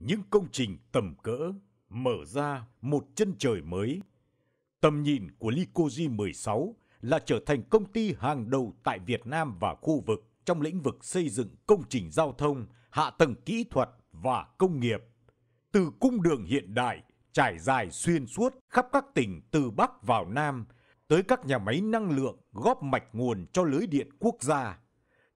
những công trình tầm cỡ mở ra một chân trời mới. Tầm nhìn của Lycoji 16 là trở thành công ty hàng đầu tại Việt Nam và khu vực trong lĩnh vực xây dựng công trình giao thông, hạ tầng kỹ thuật và công nghiệp. Từ cung đường hiện đại trải dài xuyên suốt khắp các tỉnh từ Bắc vào Nam tới các nhà máy năng lượng góp mạch nguồn cho lưới điện quốc gia.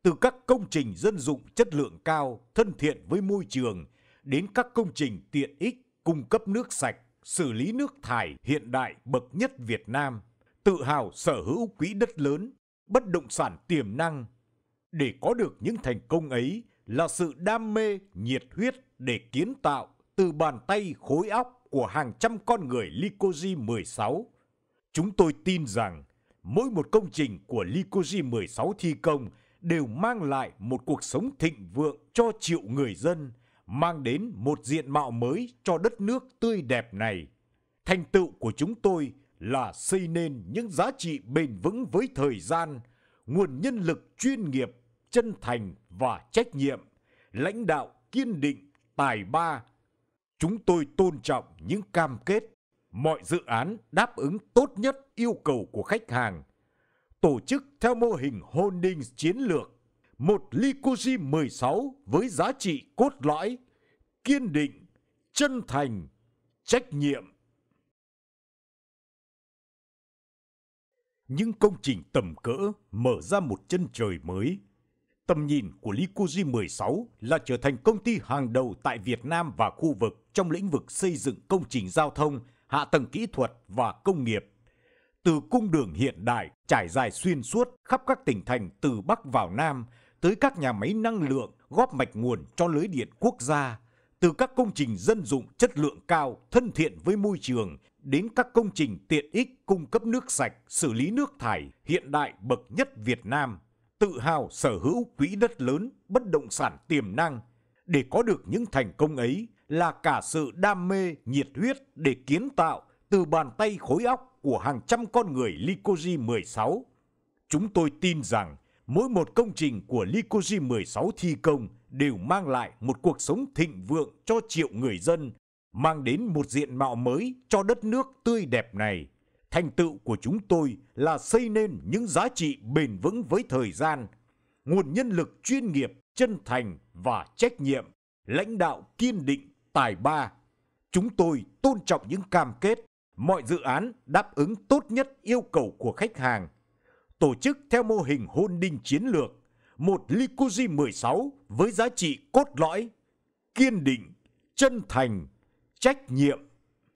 Từ các công trình dân dụng chất lượng cao, thân thiện với môi trường đến các công trình tiện ích, cung cấp nước sạch, xử lý nước thải hiện đại bậc nhất Việt Nam, tự hào sở hữu quỹ đất lớn, bất động sản tiềm năng. Để có được những thành công ấy là sự đam mê, nhiệt huyết để kiến tạo từ bàn tay khối óc của hàng trăm con người Lycosi 16. Chúng tôi tin rằng mỗi một công trình của Lycosi 16 thi công đều mang lại một cuộc sống thịnh vượng cho triệu người dân – mang đến một diện mạo mới cho đất nước tươi đẹp này. Thành tựu của chúng tôi là xây nên những giá trị bền vững với thời gian, nguồn nhân lực chuyên nghiệp, chân thành và trách nhiệm, lãnh đạo kiên định, tài ba. Chúng tôi tôn trọng những cam kết, mọi dự án đáp ứng tốt nhất yêu cầu của khách hàng, tổ chức theo mô hình holdings chiến lược một Lycosi 16 với giá trị cốt lõi, kiên định, chân thành, trách nhiệm. Những công trình tầm cỡ mở ra một chân trời mới. Tầm nhìn của Lycosi 16 là trở thành công ty hàng đầu tại Việt Nam và khu vực trong lĩnh vực xây dựng công trình giao thông, hạ tầng kỹ thuật và công nghiệp từ cung đường hiện đại trải dài xuyên suốt khắp các tỉnh thành từ Bắc vào Nam, tới các nhà máy năng lượng góp mạch nguồn cho lưới điện quốc gia, từ các công trình dân dụng chất lượng cao, thân thiện với môi trường, đến các công trình tiện ích cung cấp nước sạch, xử lý nước thải hiện đại bậc nhất Việt Nam, tự hào sở hữu quỹ đất lớn, bất động sản tiềm năng. Để có được những thành công ấy là cả sự đam mê, nhiệt huyết để kiến tạo từ bàn tay khối óc của hàng trăm con người Lycosi 16. Chúng tôi tin rằng mỗi một công trình của Lycosi 16 thi công đều mang lại một cuộc sống thịnh vượng cho triệu người dân, mang đến một diện mạo mới cho đất nước tươi đẹp này. Thành tựu của chúng tôi là xây nên những giá trị bền vững với thời gian, nguồn nhân lực chuyên nghiệp, chân thành và trách nhiệm, lãnh đạo kiên định, tài ba. Chúng tôi tôn trọng những cam kết, mọi dự án đáp ứng tốt nhất yêu cầu của khách hàng tổ chức theo mô hình hôn đinh chiến lược, một Lycosi 16 với giá trị cốt lõi, kiên định, chân thành, trách nhiệm